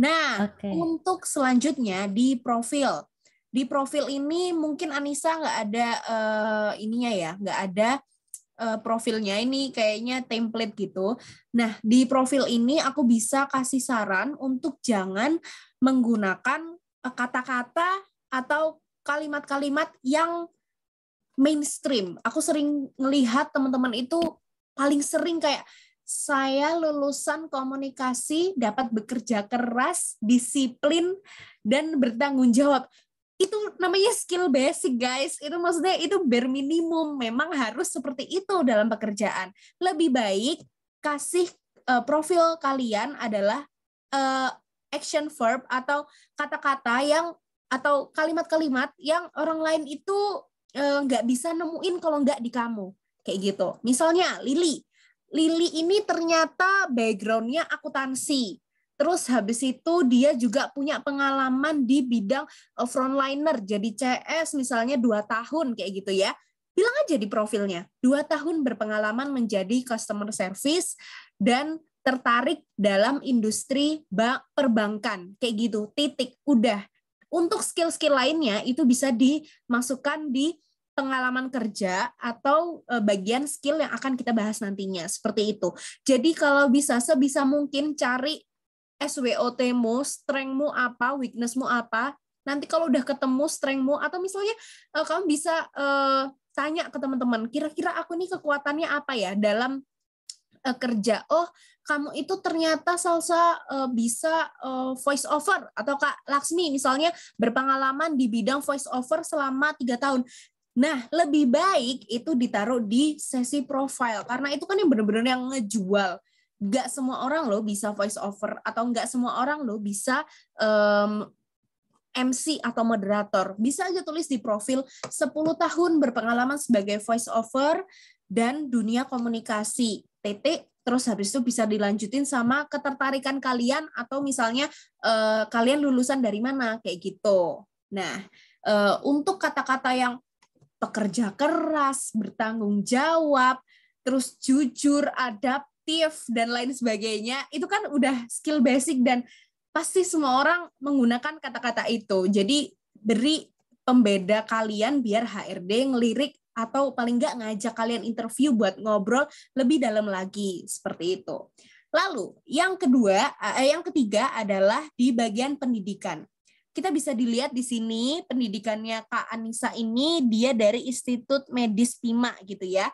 Nah, okay. untuk selanjutnya di profil. Di profil ini mungkin Anissa nggak ada uh, ininya ya, nggak ada uh, profilnya ini kayaknya template gitu. Nah, di profil ini aku bisa kasih saran untuk jangan menggunakan eh, kata-kata atau kalimat-kalimat yang mainstream. Aku sering melihat teman-teman itu paling sering kayak saya lulusan komunikasi, dapat bekerja keras, disiplin, dan bertanggung jawab. Itu namanya skill basic, guys. Itu maksudnya itu bare minimum. Memang harus seperti itu dalam pekerjaan. Lebih baik kasih uh, profil kalian adalah uh, action verb atau kata-kata yang atau kalimat-kalimat yang orang lain itu eh, nggak uh, bisa nemuin kalau nggak di kamu kayak gitu. Misalnya Lili, Lili ini ternyata backgroundnya akuntansi. Terus habis itu dia juga punya pengalaman di bidang eh, frontliner, jadi CS misalnya dua tahun kayak gitu ya. Bilang aja di profilnya, dua tahun berpengalaman menjadi customer service dan tertarik dalam industri perbankan kayak gitu titik udah untuk skill-skill lainnya itu bisa dimasukkan di pengalaman kerja atau e, bagian skill yang akan kita bahas nantinya seperti itu. Jadi kalau bisa sebisa mungkin cari SWOT-mu, strength-mu apa, weakness-mu apa. Nanti kalau udah ketemu strength-mu atau misalnya e, kamu bisa e, tanya ke teman-teman, kira-kira aku nih kekuatannya apa ya dalam kerja. Oh, kamu itu ternyata salsa uh, bisa uh, voice over atau Kak Laksmi misalnya berpengalaman di bidang voice over selama tiga tahun. Nah, lebih baik itu ditaruh di sesi profile karena itu kan yang benar-benar yang ngejual. Gak semua orang loh bisa voice over atau gak semua orang loh bisa um, mmm, MC atau moderator. Bisa aja tulis di profil 10 tahun berpengalaman sebagai voice over dan dunia komunikasi. TT terus habis itu bisa dilanjutin sama ketertarikan kalian atau misalnya uh, kalian lulusan dari mana kayak gitu. Nah, uh, untuk kata-kata yang pekerja keras, bertanggung jawab, terus jujur, adaptif, dan lain sebagainya, itu kan udah skill basic dan pasti semua orang menggunakan kata-kata itu. Jadi beri pembeda kalian biar HRD ngelirik atau paling nggak ngajak kalian interview buat ngobrol lebih dalam lagi seperti itu. Lalu yang kedua, eh, yang ketiga adalah di bagian pendidikan kita bisa dilihat di sini pendidikannya Kak Anissa ini dia dari Institut Medis Pima gitu ya.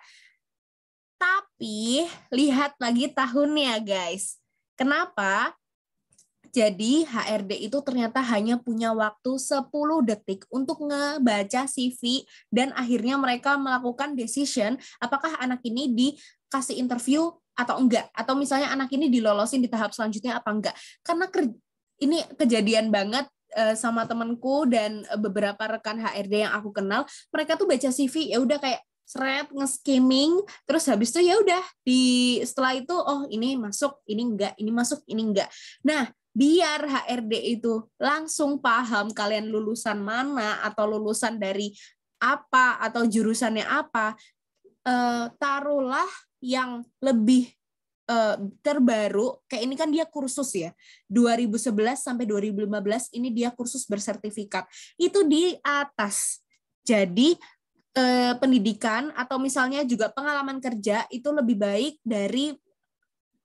Tapi lihat lagi tahunnya guys. Kenapa? Jadi HRD itu ternyata hanya punya waktu 10 detik untuk ngebaca CV dan akhirnya mereka melakukan decision apakah anak ini dikasih interview atau enggak atau misalnya anak ini dilolosin di tahap selanjutnya apa enggak. Karena ini kejadian banget Eh, sama temanku dan eh, beberapa rekan HRD yang aku kenal, mereka tuh baca CV ya udah kayak seret ngeskimming terus habis itu ya udah di setelah itu oh ini masuk ini enggak ini masuk ini enggak nah biar HRD itu langsung paham kalian lulusan mana atau lulusan dari apa atau jurusannya apa eh, taruhlah yang lebih Eh, terbaru kayak ini kan dia kursus ya 2011 sampai 2015 ini dia kursus bersertifikat itu di atas jadi eh, pendidikan atau misalnya juga pengalaman kerja itu lebih baik dari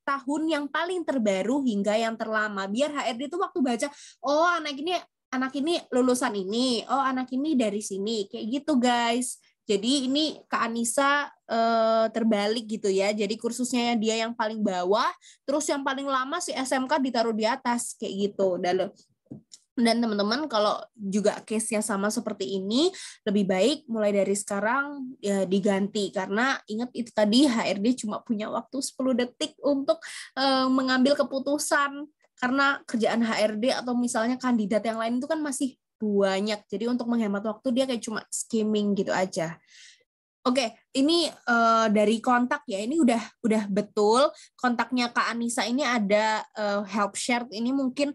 tahun yang paling terbaru hingga yang terlama biar HRD itu waktu baca oh anak ini anak ini lulusan ini oh anak ini dari sini kayak gitu guys jadi ini Kak Anissa eh, terbalik gitu ya. Jadi kursusnya dia yang paling bawah, terus yang paling lama si SMK ditaruh di atas kayak gitu. Dan dan teman-teman kalau juga case-nya sama seperti ini, lebih baik mulai dari sekarang ya diganti karena ingat itu tadi HRD cuma punya waktu 10 detik untuk eh, mengambil keputusan karena kerjaan HRD atau misalnya kandidat yang lain itu kan masih banyak. Jadi untuk menghemat waktu dia kayak cuma skimming gitu aja. Oke, okay, ini uh, dari kontak ya. Ini udah udah betul kontaknya Kak Anissa ini ada uh, help share. Ini mungkin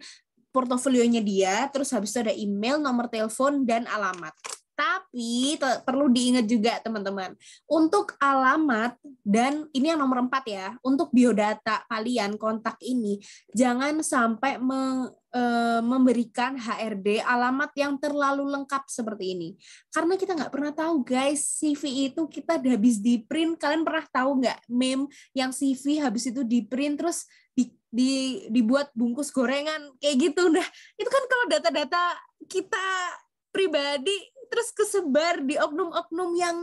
portofolionya dia, terus habis itu ada email, nomor telepon dan alamat. Tapi perlu diingat juga teman-teman, untuk alamat dan ini yang nomor empat ya, untuk biodata kalian kontak ini jangan sampai me, e, memberikan HRD alamat yang terlalu lengkap seperti ini, karena kita nggak pernah tahu guys CV itu kita habis di print, kalian pernah tahu nggak meme yang CV habis itu di print terus di, di dibuat bungkus gorengan kayak gitu, nah itu kan kalau data-data kita pribadi terus kesebar di oknum-oknum yang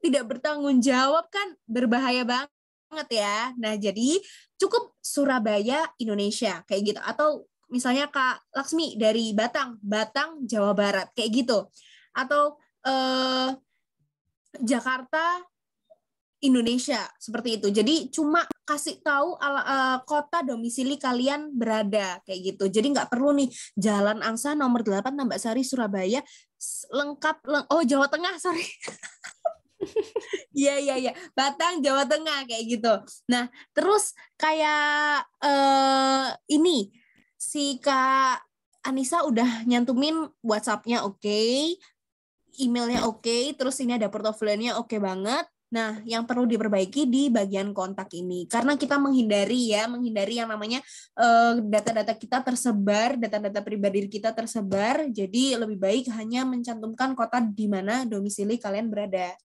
tidak bertanggung jawab kan berbahaya banget ya. Nah, jadi cukup Surabaya Indonesia kayak gitu atau misalnya Kak Laksmi dari Batang, Batang Jawa Barat kayak gitu. Atau eh Jakarta Indonesia seperti itu. Jadi cuma kasih tahu ala, uh, kota domisili kalian berada kayak gitu. Jadi nggak perlu nih Jalan Angsa nomor 8 Tambak Sari Surabaya lengkap leng oh Jawa Tengah sorry. Iya iya iya Batang Jawa Tengah kayak gitu. Nah terus kayak uh, ini si Kak Anissa udah nyantumin WhatsApp-nya oke, okay, emailnya oke, okay, terus ini ada portofolionya oke okay banget. Nah, yang perlu diperbaiki di bagian kontak ini karena kita menghindari ya, menghindari yang namanya eh, data-data kita tersebar, data-data pribadi kita tersebar. Jadi lebih baik hanya mencantumkan kota di mana domisili kalian berada.